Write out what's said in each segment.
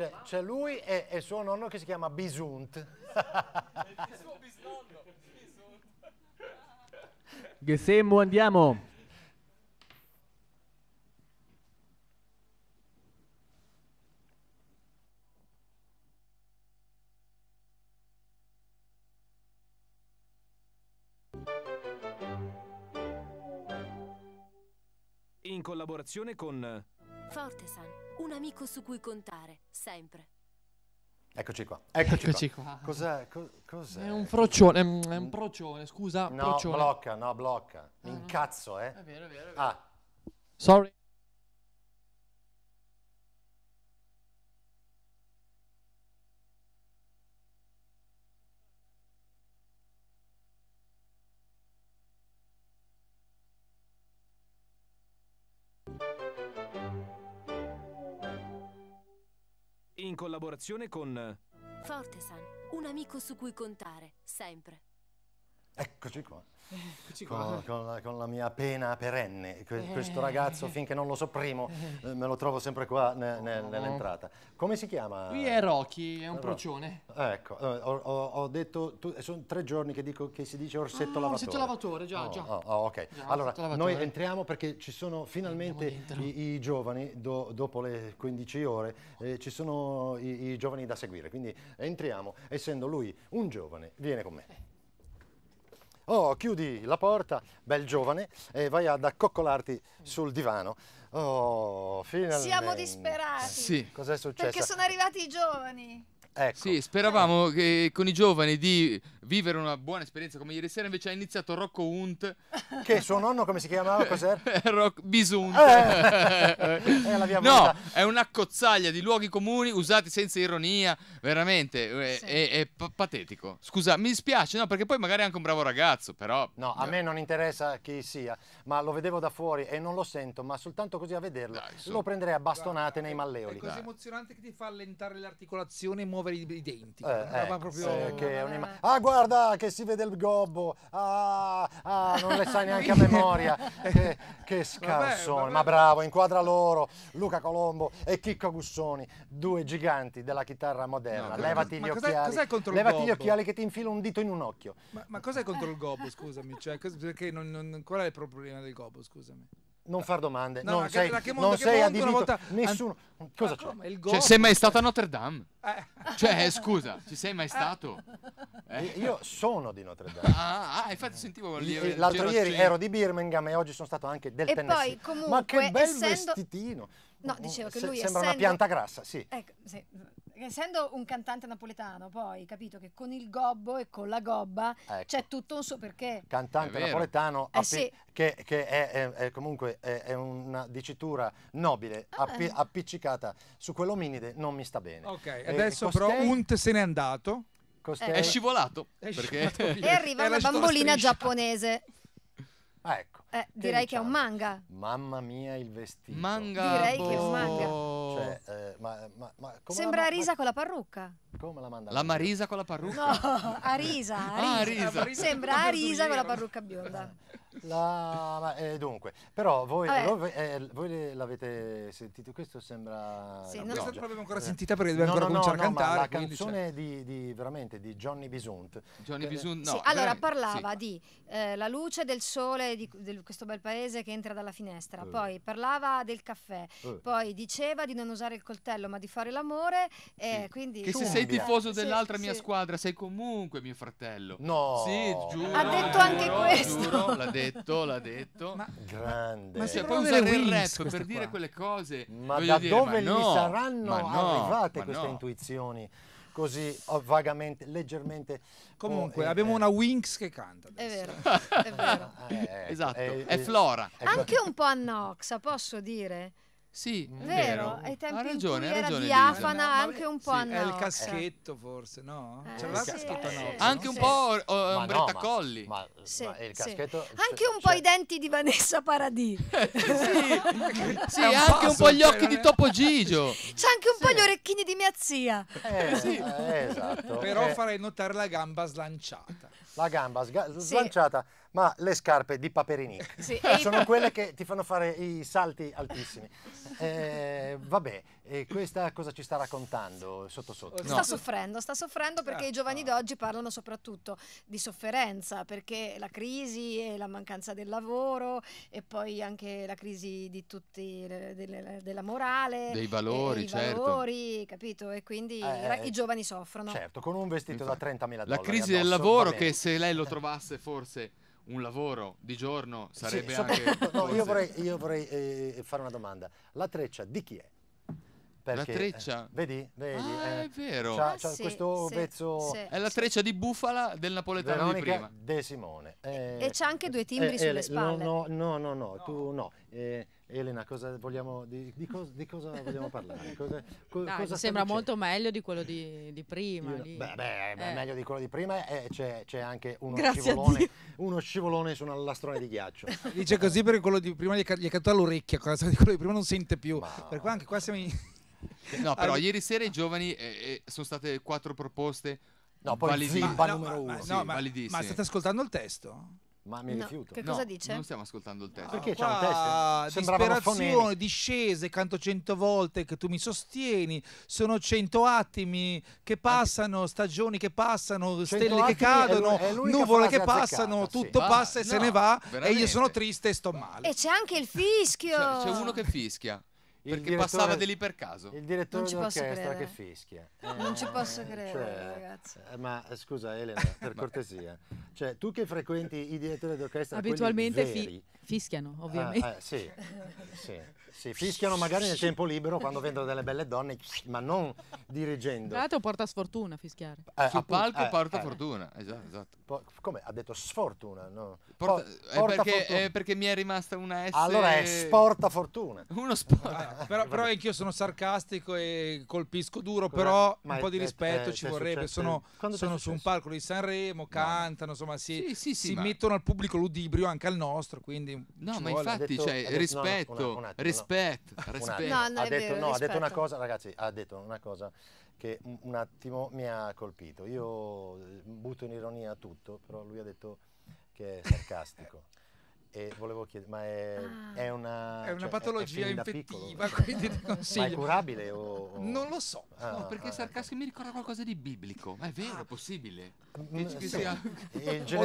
C'è, cioè, c'è cioè, lui e, e, suo nonno che si chiama Bisunt. suo bisnonno, Bisunt. Gesemmo, andiamo. In collaborazione con Fortesan, un amico su cui contare, sempre. Eccoci qua. Eccoci, Eccoci qua. qua. Cos'è? cos'è? È un procione, mm, è un mm. procione, scusa. No, procione. blocca, no, blocca. Mi ah, incazzo, eh. È vero, è vero. È vero. Ah. Sorry. in collaborazione con... Fortesan, un amico su cui contare, sempre. Eccoci qua. Eccoci qua. Con, con, la, con, la, mia pena perenne, que eh. questo ragazzo finché non lo sopprimo eh. eh, me lo trovo sempre qua ne, ne, oh. nell'entrata. Come si chiama? Qui è Rocky, è un Rocky. procione. Ecco, eh, ho, ho detto, tu, sono tre giorni che, dico, che si dice orsetto ah, lavatore. Orsetto lavatore, già, oh, già. Oh, oh ok, già, allora noi entriamo perché ci sono finalmente i, i, giovani, do, dopo le 15 ore, eh, ci sono i, i, giovani da seguire, quindi entriamo, essendo lui un giovane, viene con me. Oh, chiudi la porta, bel giovane, e vai ad accoccolarti sul divano. Oh, finalmente. Siamo disperati. Sì. Cos'è successo? Perché sono arrivati i giovani. Ecco. Sì, speravamo che, con i giovani di vivere una buona esperienza come ieri sera, invece ha iniziato Rocco Hunt. Che suo nonno come si chiamava? Cos'era? Roc- Bisunt. Eh. eh, no, è una cozzaglia di luoghi comuni usati senza ironia, veramente, eh, sì. è, è, è patetico. Scusa, mi spiace, no, perché poi magari è anche un bravo ragazzo, però... No, a me non interessa chi sia, ma lo vedevo da fuori e non lo sento, ma soltanto così a vederlo Dai, lo prenderei a bastonate Guarda, nei malleoli. È così Dai. emozionante che ti fa allentare l'articolazione e muovere per i denti. Eh, eh, proprio... sì, che è ah, guarda che si vede il gobbo. Ah, ah non le sai neanche a memoria. che, che scarsone. Ma bravo, inquadra loro. Luca Colombo e Chicco Gussoni, due giganti della chitarra moderna. No, levati gli occhiali. Cos'è contro levati gli occhiali che ti infilo un dito in un occhio. Ma, ma cos'è contro il gobbo, scusami? Cioè, perché non, non, qual è il problema del gobbo, scusami? non far domande. No, non sei, la Chemondo, non sei Chemondo, adibito volta... nessuno. An... Ah, Cosa c'è? Cioè, cioè, sei mai stato a Notre Dame? Eh. Cioè, eh, scusa, ci sei mai eh. stato? Eh. Io sono di Notre Dame. Ah, ah, ah infatti sentivo lì. L'altro ieri ero di Birmingham e oggi sono stato anche del e Tennessee. Poi, comunque, Ma che bel essendo... vestitino. No, dicevo mm, che lui Se, sembra essendo... una pianta grassa, sì. Ecco, sì essendo un cantante napoletano, poi capito che con il gobbo e con la gobba ecco. c'è tutto un suo perché. Cantante napoletano eh, sì. che, che è, è, è, comunque è, è una dicitura nobile, ah, appi eh. appiccicata su quell'ominide non mi sta bene. Ok, eh, adesso costei... però Unt se n'è andato. Costei... È scivolato. È e arriva una bambolina giapponese. Ah, ecco. Eh, direi che è un diciamo? manga. Mamma mia, il vestito. Manga. Direi bo... che è un boh. manga. Cioè, eh, ma, ma, ma Sembra Arisa con la parrucca. Come la manda? La Marisa con la parrucca? No, Arisa. Arisa. Ah, Arisa. Sembra Arisa con la parrucca bionda. La, ma, eh, dunque, però voi, voi, eh, voi l'avete sentito, questo sembra... Sì, no, questa non l'abbiamo ancora eh. sentita perché dobbiamo no, ancora no, cominciare no, a cantare. la canzone di, di, veramente di Johnny Bisunt. Johnny eh, Bisunt, no. Sì, allora parlava sì. di eh, la luce del sole di, di, questo bel paese che entra dalla finestra, uh. poi parlava del caffè, uh. poi diceva di non usare il coltello ma di fare l'amore e sì. quindi... Che se sei tifoso dell'altra mia squadra sei comunque mio fratello. No! Sì, giuro. Ha detto anche giuro, questo. Giuro, l'ha detto detto, l'ha detto. Ma, Grande. Ma cioè, poi usare il rap per dire quelle cose. Ma da dire, dove ma gli saranno no, arrivate queste no. intuizioni? Così oh, vagamente, leggermente. Oh, Comunque, oh, abbiamo eh, una Winx che canta. Adesso. È vero, è vero. eh, eh esatto, eh, è Flora. Anche un po' a Noxa, posso dire? Sì, mm. è vero. Ai tempi ha ragione, in cui era ragione, diafana, no, anche un po' sì, È il caschetto forse, no? Eh, C'era sì, la caschetta no. Anche un po' sì. ombretta no, colli. Ma, ma, sì, ma il caschetto... Anche cioè, un po' cioè i denti di Vanessa Paradis. Eh, sì, un anche un po' gli occhi di Topo Gigio. C'è anche un po' gli orecchini di mia zia. Eh, sì. Eh, esatto. Però eh. farei notare la gamba slanciata. La gamba slanciata ma le scarpe di Paperini sì. sono quelle che ti fanno fare i salti altissimi. Eh, vabbè, eh, questa cosa ci sta raccontando sotto sotto? No. Sta soffrendo, sta soffrendo perché i giovani certo. d'oggi parlano soprattutto di sofferenza, perché la crisi e la mancanza del lavoro e poi anche la crisi di tutti, della morale, dei valori, e, certo. valori capito? E quindi eh, eh, i giovani soffrono. Certo, con un vestito Infatti. da 30.000 dollari. La crisi addosso, del lavoro che se lei lo trovasse forse un lavoro di giorno sarebbe sì, anche... No, io vorrei, io vorrei eh, fare una domanda. La treccia di chi è? Perché, la treccia. Eh, vedi? vedi ah, eh, è vero. C'ha, ah, c'ha sì, questo sì, pezzo. Sì, è la treccia di bufala del napoletano Veronica di prima. De Simone. Eh, e c'ha anche due eh, timbri eh, sulle spalle. No, no, no, no, no. tu no. Eh, Elena, cosa vogliamo, di, di, cosa, di, cosa vogliamo parlare? Cosa, co, Dai, cosa sembra molto meglio di quello di, di prima. Io, beh, beh, beh meglio di quello di prima e c'è, c'è, anche uno scivolone, uno scivolone, su una lastrone di ghiaccio. Dice così perché quello di prima gli è caduto all'orecchia, quello di prima non sente più. Ma... Per cui anche qua siamo in... No, però All... ieri sera i giovani eh, eh, sono state quattro proposte no, poi validi- ma, no, numero uno. Ma, sì, no, ma, ma state ascoltando il testo? Ma mi no, rifiuto. Che cosa no, dice? Non stiamo ascoltando il testo. No, Perché c'è un testo? disperazione, foneri. discese, canto cento volte che tu mi sostieni. Sono cento attimi che passano, stagioni che passano, stelle che cadono, nuvole che passano, sì. tutto va, passa e no, se ne va. Veramente. E io sono triste e sto male. E c'è anche il fischio. C'è, c'è uno che fischia perché passava di lì per caso. Il direttore d'orchestra che fischia. Eh, non ci eh, posso credere, cioè, ragazzi. Eh, ma eh, scusa Elena, per cortesia. Cioè, tu che frequenti i direttori d'orchestra Abitualmente fi fischiano, ovviamente. Ah, eh, sì, sì. Sì, fischiano magari nel tempo libero quando vedono delle belle donne, ma non dirigendo. Tra l'altro porta sfortuna fischiare. Eh, Sul palco eh, porta eh. fortuna, esatto, esatto. Po come? Ha detto sfortuna, no? Porta, po eh, porta perché, eh, fortuna. perché, mi è rimasta una S. Allora è sporta fortuna. Uno sport. Eh, però, però anch'io sono sarcastico e colpisco duro, Cosa? però ma un po' di rispetto ci vorrebbe. Sono, sono su un palco di Sanremo, cantano, insomma, si, sì, sì, sì, si ma... mettono al pubblico ludibrio, anche al nostro, quindi... No, ma vuole. infatti, detto, cioè, rispetto, rispetto Respect, respect. No, ha, detto, vero, no, ha detto una cosa, ragazzi, ha detto una cosa che un attimo mi ha colpito. Io eh, butto in ironia tutto, però lui ha detto che è sarcastico. e volevo chiedere, ma è, ah. è una, è cioè, una cioè, patologia è infettiva, quindi ti consiglio. Ma è curabile o, o... Non lo so, ah, no, perché ah, sarcastico ecco. mi ricorda qualcosa di biblico, ma è vero, è ah. possibile. Mm, sì. sia... Ho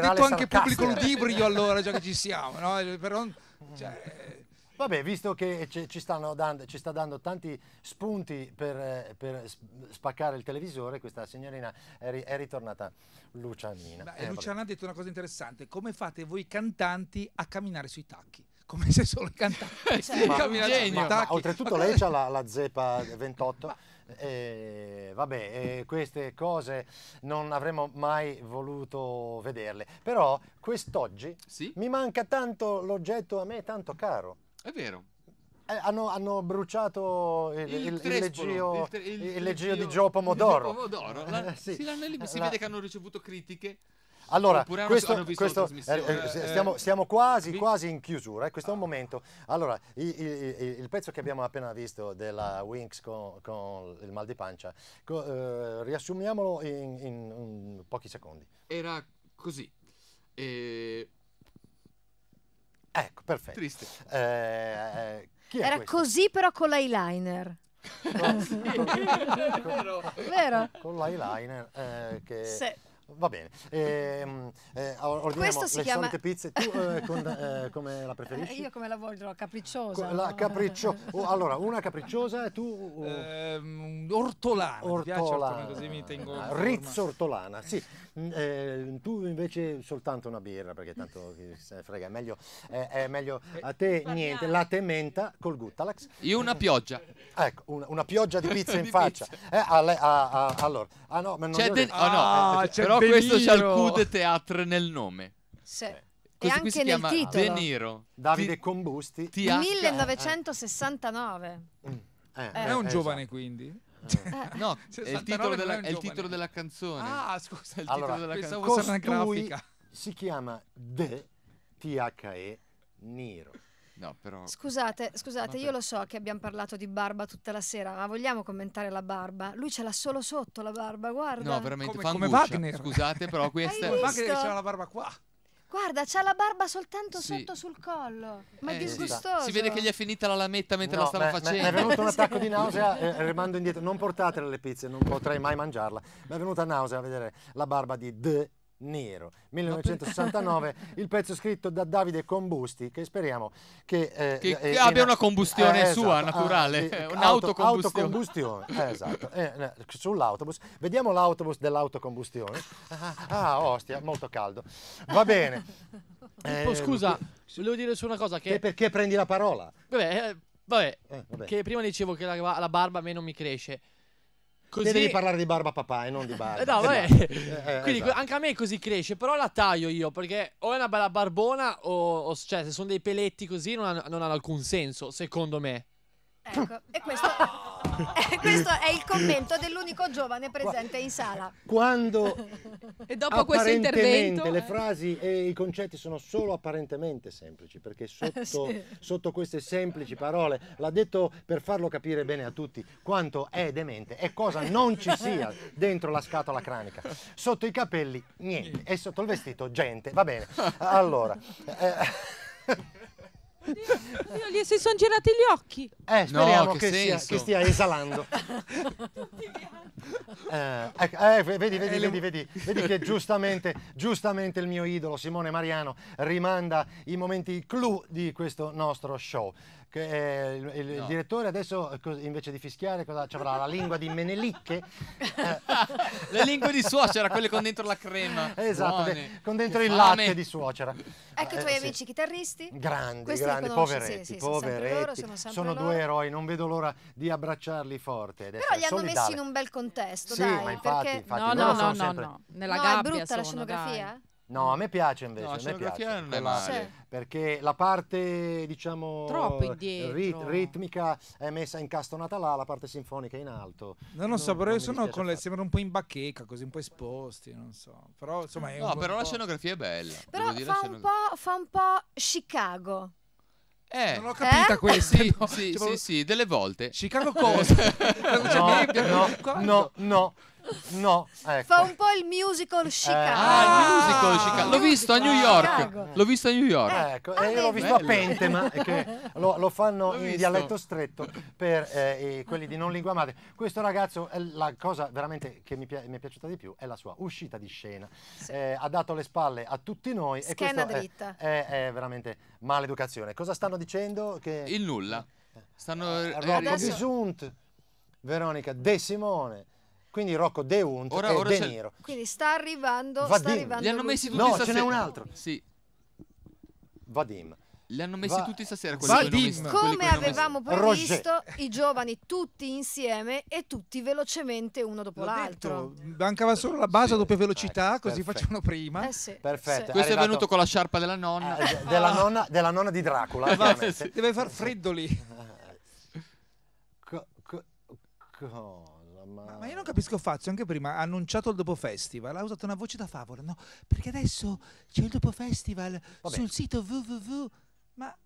detto anche pubblico ludibrio allora, già che ci siamo, no? Però, mm. cioè, Vabbè, visto che ci, stanno dando, ci sta dando tanti spunti per, eh, per, spaccare il televisore, questa signorina è, ri è ritornata Lucianina. Beh, eh, Luciana vabbè. ha detto una cosa interessante, come fate voi cantanti a camminare sui tacchi? come se solo cantasse cioè, ma, ma, ma, oltretutto lei ha la, la zeppa 28 eh, vabbè eh, queste cose non avremmo mai voluto vederle però quest'oggi sì? mi manca tanto l'oggetto a me tanto caro è vero. Eh, hanno, hanno, bruciato il, il, il, trespolo, il legio, di Gio Pomodoro. Pomodoro. La, eh, sì. si, si la... vede che hanno ricevuto critiche. Allora, questo, questo, eh, eh, eh, stiamo, stiamo, quasi, quasi in chiusura, eh, questo ah. è un ah. momento. Allora, i, i, i, il, pezzo che abbiamo appena visto della Winx con, con il mal di pancia, co, eh, riassumiamolo in, in, in, pochi secondi. Era così. E Ecco, perfetto. Triste. Eh, eh Era questo? così però con l'eyeliner. No. Vero. Vero? Con l'eyeliner eh, che... Se Va bene. Ehm, eh, eh, ordiniamo le chiama... solite pizze. Tu eh, con, eh, come la preferisci? Eh, io come la voglio? Capricciosa. la capriccio... oh, allora, una capricciosa e tu... Oh. ortolana. Ortolana. Mi così mi tengo Rizzo ah, forma. ortolana, sì. Mm, ehm, tu invece soltanto una birra, perché tanto se ne frega. È meglio, è meglio a te eh, Parliamo. niente. Latte e menta col Guttalax. Io una pioggia. Ecco, una, una pioggia di pizza in di faccia. Pizza. A, a, a, allora, ah no, ma non... C'è de- oh, no, ah, però però De questo Niro. c'ha il coup de teatre nel nome. Sì. Eh, e qui si anche chiama nel De titolo. Niro. Davide Combusti. TH. 1969. Eh, eh, È un eh, esatto. giovane, quindi. Eh. No, è il titolo, della, è è il titolo della canzone. Ah, scusa, il Allora, titolo della pensavo fosse una Costui grafica. si chiama De T-H-E Niro. No, però... Scusate, eh, scusate, io lo so che abbiamo parlato di barba tutta la sera, ma vogliamo commentare la barba? Lui ce l'ha solo sotto la barba, guarda. No, veramente, come, come Wagner. Scusate, però questa... Hai Wagner visto? c'ha la barba qua. Guarda, c'ha la barba soltanto sì. sotto sul collo. Ma eh, è disgustoso. Si vede che gli è finita la lametta mentre no, la stava facendo. Mi è venuto un attacco di nausea, eh, eh, rimando indietro. Non portatela alle pizze, non potrei mai mangiarla. Mi è venuta nausea a vedere la barba di The Nero, 1969, il pezzo scritto da Davide Combusti, che speriamo che, eh, che, eh, che abbia una combustione eh, sua, esatto, ah, naturale, eh, un'autocombustione. Autocombustione, esatto, eh, eh, sull'autobus. Vediamo l'autobus dell'autocombustione. Ah, ah, ah, ostia, molto caldo. Va bene. Oh, scusa, volevo dire su una cosa. Che... perché prendi la parola? Vabbè, vabbè, vabbè. che prima dicevo che la, la barba a me non mi cresce. Così... Devi parlare di barba papà e non di barba. Eh, no, eh, vabbè. Eh, eh Quindi esatto. anche a me così cresce, però la taglio io perché o è una bella barbona o, o cioè, se sono dei peletti così non hanno, non hanno alcun senso, secondo me. Ecco, e questo... Eh, questo è il commento dell'unico giovane presente in sala. Quando e dopo questo intervento le frasi e i concetti sono solo apparentemente semplici, perché sotto, sì. sotto queste semplici parole l'ha detto per farlo capire bene a tutti quanto è demente e cosa non ci sia dentro la scatola cranica. Sotto i capelli niente e sotto il vestito gente, va bene. Allora, eh, Oddio, oddio, gli si sono girati gli occhi. Eh, speriamo no, che, che, stia, che, stia, esalando. eh, ecco, eh, eh, vedi, vedi, vedi, vedi, vedi che giustamente, giustamente il mio idolo Simone Mariano rimanda i momenti clou di questo nostro show. Che, eh, il, il no. direttore adesso eh, invece di fischiare cosa ci avrà? La lingua di Menelicche? Le lingue di suocera, quelle con dentro la crema. Eh, esatto, Buone. con dentro che il fame. latte di suocera. Ecco i tuoi eh, amici chitarristi. Grandi, Questi grandi, poveretti, sì, sì, poveretti. Loro, sono, sono due eroi, non vedo l'ora di abbracciarli forte. Però li hanno solidale. messi in un bel contesto, sì, dai. Ma infatti, perché... infatti, no, no, no, no, no, nella no, gabbia è brutta sono, la scenografia? Dai. No, a me piace invece. No, la scenografia non è male. Cioè, Perché la parte, diciamo, troppo indietro. ritmica è messa incastonata là, la parte sinfonica in alto. Non lo so, però io sono con le sembra un po' in bacheca, così un po' esposti, non so. Però insomma è No, però la scenografia è bella. Però fa un, po', fa un po' Chicago. Eh, non l'ho capita eh? questa. Sì, no. sì, cioè, sì, sì, delle volte. Chicago cosa? no, no, no, no. No, ecco. Fa un po' il musical eh. Chicago. Eh, ah, il musical ah. Chicago. L'ho visto a New York. L'ho visto a New York. Eh, ecco, ah, e io l'ho visto bello. a Pentema, che lo, lo fanno in dialetto stretto per eh, quelli di non lingua madre. Questo ragazzo, la cosa veramente che mi, pi mi, è piaciuta di più è la sua uscita di scena. Sì. Eh, ha dato le spalle a tutti noi. Schiena e dritta. È, è, è veramente maleducazione. Cosa stanno dicendo? Che... Il nulla. Stanno... Eh, Rocco Adesso... Bisunt, Veronica De Simone. Quindi Rocco De Hunt ora, e ora De Niro. Quindi sta arrivando, Vadim. sta arrivando. Li hanno messi tutti no, stasera. No, ce n'è un altro. Sì. Vadim. Li hanno messi Va tutti stasera quelli Vadim. Come avevamo previsto Roger. i giovani tutti insieme e tutti velocemente uno dopo l'altro. Mancava solo la base sì, a doppia velocità, ecco, così perfetto. facevano prima. Eh sì. Perfetto. Sì. Questo è, è venuto con la sciarpa della nonna. Eh, ah. della, nonna della nonna di Dracula. Eh, Deve far freddo lì. Co, ma... Ma, io non capisco Fazio, anche prima ha annunciato il dopo festival, ha usato una voce da favola, no? Perché adesso c'è il dopo festival Vabbè. sul sito www. Ma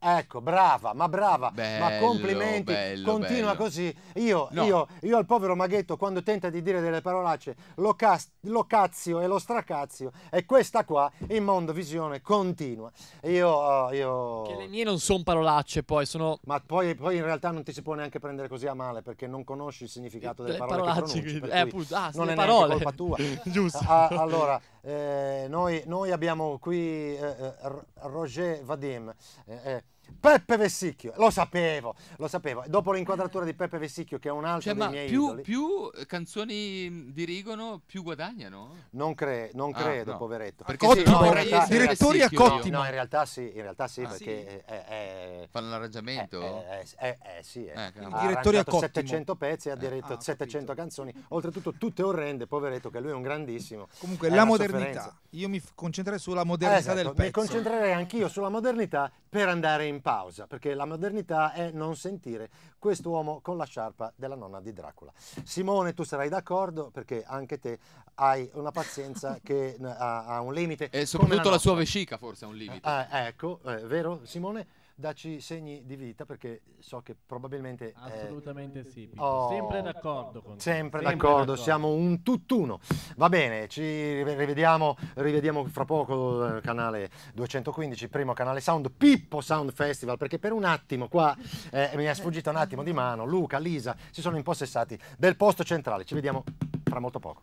Ecco, brava, ma brava, bello, ma complimenti, bello, continua bello. così. Io, no. io, io, al povero Maghetto quando tenta di dire delle parolacce, lo, cas- lo cazio e lo stracazio e questa qua in mondo visione continua. Io, oh, io... Che le mie non sono parolacce poi, sono... Ma poi, poi, in realtà non ti si può neanche prendere così a male perché non conosci il significato delle eh, parole parolacce, che pronunci, eh, appunto, ah, non è parole. colpa tua. Giusto. Ah, allora, eh, noi, noi, abbiamo qui eh, eh Roger Vadim. Eh, eh Peppe Vessicchio, lo sapevo, lo sapevo. Dopo l'inquadratura di Peppe Vessicchio, che è un altro cioè, dei miei più, idoli, più eh, canzoni mm, dirigono, più guadagnano? Non, cre- non ah, credo, no. poveretto. Perché Cottimo, no, realtà, direttori a Cottimo. No, in realtà sì, in realtà sì, ah, perché... Sì. È, è, Fanno l'arrangiamento? È, è, è sì, eh, eh, eh. ha direttori a Cottimo. 700 pezzi, ha diretto ah, 700 canzoni, oltretutto tutte orrende, poveretto, che lui è un grandissimo. Comunque la modernità, sofferenza. io mi concentrerei sulla modernità esatto, del pezzo. Mi concentrerei anch'io sulla modernità per andare in pausa, perché la modernità è non sentire questo uomo con la sciarpa della nonna di Dracula. Simone, tu sarai d'accordo perché anche te hai una pazienza che eh, ha, ha, un limite. E soprattutto la, la, sua vescica forse ha un limite. Ah, ecco, eh, ecco, è vero Simone? Dacci segni di vita perché so che probabilmente... Eh, Assolutamente eh... sì, oh, sempre d'accordo con te. Sempre, d'accordo, siamo un tutt'uno. Va bene, ci rivediamo, rivediamo fra poco il canale 215, primo canale Sound, Pippo Sound Festival, perché per un attimo qua eh, mi è sfuggito un attimo di mano, Luca, Lisa si sono impossessati del posto centrale. Ci vediamo fra molto poco.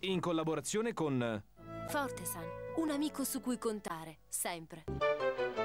In collaborazione con... Fortesan, un amico su cui contare, sempre.